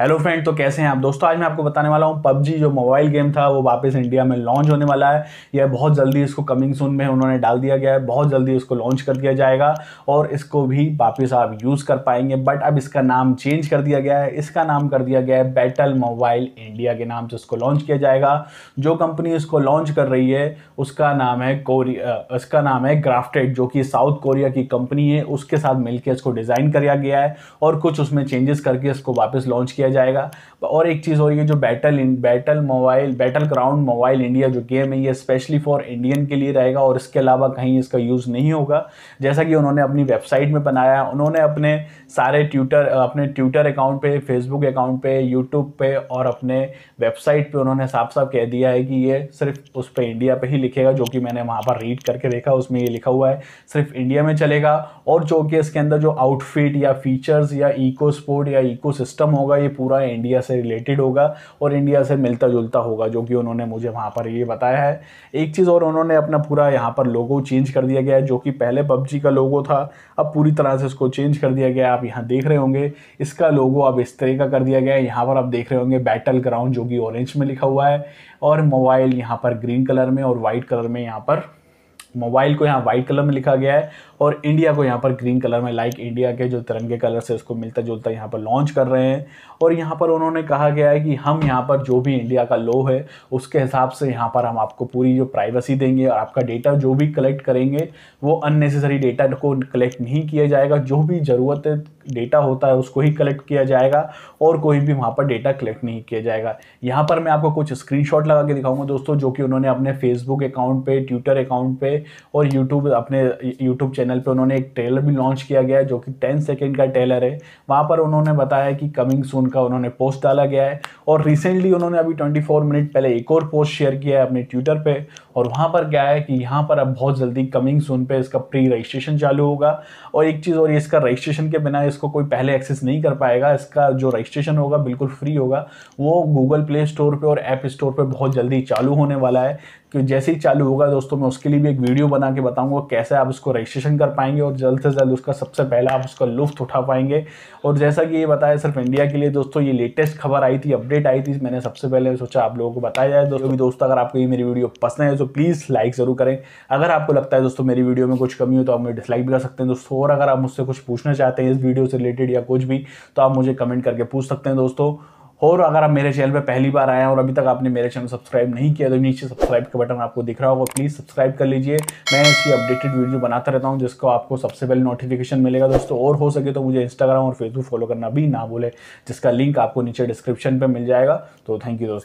hello friend तो कैसे हैं आप दोस्तों आज मैं आपको बताने वाला हूं पबजी जो मोबाइल गेम था वो वापस इंडिया में लॉन्च होने वाला है यह बहुत जल्दी इसको कमिंग सून में उन्होंने डाल दिया गया है बहुत जल्दी इसको लॉन्च कर दिया जाएगा और इसको भी वापस आप यूज़ कर पाएंगे बट अब इसका नाम चेंज कर दिया गया है इसका नाम कर दिया गया है बैटल मोबाइल इंडिया के नाम से उसको लॉन्च किया जाएगा जो कंपनी इसको लॉन्च कर रही है उसका नाम है कोरिया इसका नाम है ग्राफ्टेड जो कि साउथ कोरिया की कंपनी है उसके साथ मिलकर इसको डिज़ाइन किया गया है और कुछ उसमें चेंजेस करके इसको वापस लॉन्च किया किया जाएगा और एक चीज़ और ये जो battle in battle mobile battle ground mobile India जो गेम है ये स्पेशली फॉर इंडियन के लिए रहेगा और इसके अलावा कहीं इसका यूज़ नहीं होगा जैसा कि उन्होंने अपनी वेबसाइट में बनाया उन्होंने अपने सारे ट्विटर अपने ट्विटर अकाउंट पे फेसबुक अकाउंट पे यूट्यूब पे और अपने वेबसाइट पर उन्होंने साफ साफ कह दिया है कि ये सिर्फ उस पर इंडिया पर ही लिखेगा जो कि मैंने वहाँ पर रीड करके देखा उसमें ये लिखा हुआ है सिर्फ इंडिया में चलेगा और जो कि इसके अंदर जो आउटफिट या फीचर्स या इको स्पोर्ट या इको सिस्टम होगा ये पूरा इंडिया से रिलेटेड होगा और इंडिया से मिलता जुलता होगा जो कि उन्होंने मुझे वहाँ पर ये बताया है एक चीज़ और उन्होंने अपना पूरा यहाँ पर लोगो चेंज कर दिया गया है जो कि पहले पबजी का लोगो था अब पूरी तरह से इसको चेंज कर दिया गया आप यहाँ देख रहे होंगे इसका लोगो अब इस तरह का कर दिया गया है यहाँ पर आप देख रहे होंगे बैटल ग्राउंड जो कि ऑरेंज में लिखा हुआ है और मोबाइल यहाँ पर ग्रीन कलर में और वाइट कलर में यहाँ पर मोबाइल को यहाँ वाइट कलर में लिखा गया है और इंडिया को यहाँ पर ग्रीन कलर में लाइक इंडिया के जो तिरंगे कलर से उसको मिलता जुलता यहाँ पर लॉन्च कर रहे हैं और यहाँ पर उन्होंने कहा गया है कि हम यहाँ पर जो भी इंडिया का लो है उसके हिसाब से यहाँ पर हम आपको पूरी जो प्राइवेसी देंगे और आपका डेटा जो भी कलेक्ट करेंगे वो अननेसेसरी डेटा को कलेक्ट नहीं किया जाएगा जो भी ज़रूरत डेटा होता है उसको ही कलेक्ट किया जाएगा और कोई भी वहाँ पर डेटा कलेक्ट नहीं किया जाएगा यहाँ पर मैं आपको कुछ स्क्रीनशॉट लगा के दिखाऊंगा दोस्तों जो कि उन्होंने अपने फेसबुक अकाउंट पे ट्विटर अकाउंट पे और यूट्यूब अपने यूट्यूब चैनल पे उन्होंने एक ट्रेलर भी लॉन्च किया गया है जो कि टेन सेकेंड का ट्रेलर है वहाँ पर उन्होंने बताया कि कमिंग सून का उन्होंने पोस्ट डाला गया है और रिसेंटली उन्होंने अभी ट्वेंटी मिनट पहले एक और पोस्ट शेयर किया है अपने ट्विटर पर और वहाँ पर क्या है कि यहाँ पर अब बहुत जल्दी कमिंग सून पर इसका प्री रजिस्ट्रेशन चालू होगा और एक चीज़ और ये इसका रजिस्ट्रेशन के बिना इसको कोई पहले एक्सेस नहीं कर पाएगा इसका जो रजिस्ट्रेशन होगा बिल्कुल फ्री होगा वो गूगल प्ले स्टोर पर और ऐप स्टोर पर बहुत जल्दी चालू होने वाला है कि जैसे ही चालू होगा दोस्तों मैं उसके लिए भी एक वीडियो वीडियो बना के बताऊंगा कैसे आप उसको रजिस्ट्रेशन कर पाएंगे और जल्द से जल्द उसका सबसे पहले आप उसका लुफ्त उठा पाएंगे और जैसा कि ये बताया सिर्फ इंडिया के लिए दोस्तों ये लेटेस्ट खबर आई थी अपडेट आई थी मैंने सबसे पहले सोचा आप लोगों को बताया जाए दोस्तों भी दोस्तों अगर आपको ये मेरी वीडियो पसंद है तो प्लीज़ लाइक ज़रूर करें अगर आपको लगता है दोस्तों मेरी वीडियो में कुछ कमी हो तो आप मुझे डिसलाइक भी कर सकते हैं दोस्तों और अगर आप मुझसे कुछ पूछना चाहते हैं इस वीडियो से रिलेटेड या कुछ भी तो आप मुझे कमेंट करके पूछ सकते हैं दोस्तों और अगर आप मेरे चैनल पर पहली बार आए हैं और अभी तक आपने मेरे चैनल सब्सक्राइब नहीं किया तो नीचे सब्सक्राइब का बटन आपको दिख रहा होगा प्लीज़ सब्सक्राइब कर लीजिए मैं इसकी अपडेटेड वीडियो बनाता रहता हूँ जिसको आपको सबसे पहले नोटिफिकेशन मिलेगा दोस्तों और हो सके तो मुझे इंस्टाग्राम और फेसबुक फॉलो करना भी ना भूले जिसका लिंक आपको नीचे डिस्क्रिप्शन पर मिल जाएगा तो थैंक यू दोस्तों